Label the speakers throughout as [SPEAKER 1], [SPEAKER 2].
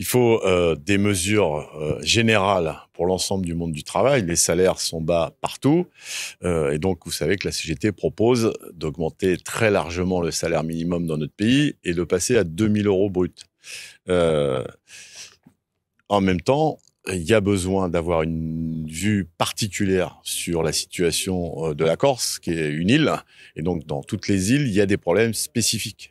[SPEAKER 1] Il faut euh, des mesures euh, générales pour l'ensemble du monde du travail. Les salaires sont bas partout. Euh, et donc, vous savez que la CGT propose d'augmenter très largement le salaire minimum dans notre pays et de passer à 2000 euros brut. en même temps, il y a besoin d'avoir une vue particulière sur la situation de la Corse, qui est une île. Et donc, dans toutes les îles, il y a des problèmes spécifiques.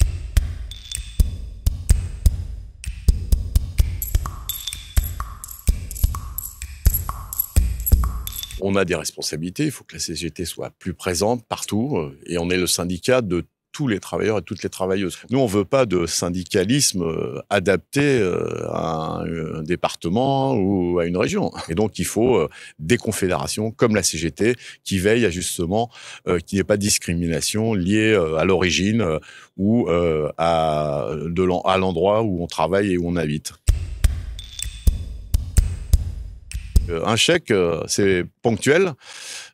[SPEAKER 1] On a des responsabilités, il faut que la CGT soit plus présente partout, euh, et on est le syndicat de tous les travailleurs et toutes les travailleuses. Nous, on ne veut pas de syndicalisme euh, adapté euh, à un département ou à une région. Et donc, il faut des confédérations comme la CGT qui veillent à justement qu'il n'y ait pas de discrimination liée à l'origine ou à l'endroit où on travaille et où on habite. Un chèque, euh, c'est ponctuel,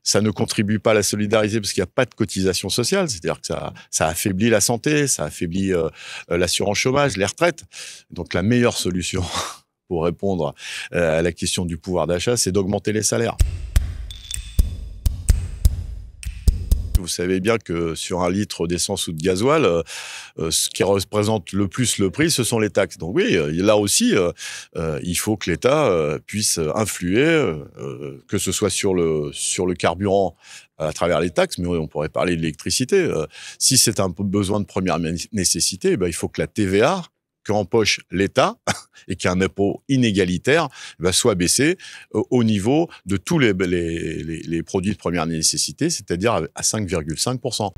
[SPEAKER 1] ça ne contribue pas à la solidarité parce qu'il n'y a pas de cotisation sociale, c'est-à-dire que ça, affaiblit la santé, ça affaiblit euh, euh, l'assurance chômage, les retraites. Donc la meilleure solution pour répondre à la question du pouvoir d'achat, c'est d'augmenter les salaires. Vous savez bien que sur un litre d'essence ou de gasoil, euh, euh, ce qui représente le plus le prix, ce sont les taxes. Donc oui, euh, là aussi, il faut que l'État puisse influer, que ce soit sur le, sur le carburant à travers les taxes, mais on pourrait parler de l'électricité. si c'est un besoin de première nécessité, eh ben, il faut que la TVA qu'empoche l'État et qu'un impôt inégalitaire va soit baissé euh, au niveau de tous les produits de première nécessité, c'est-à-dire à 5,5%.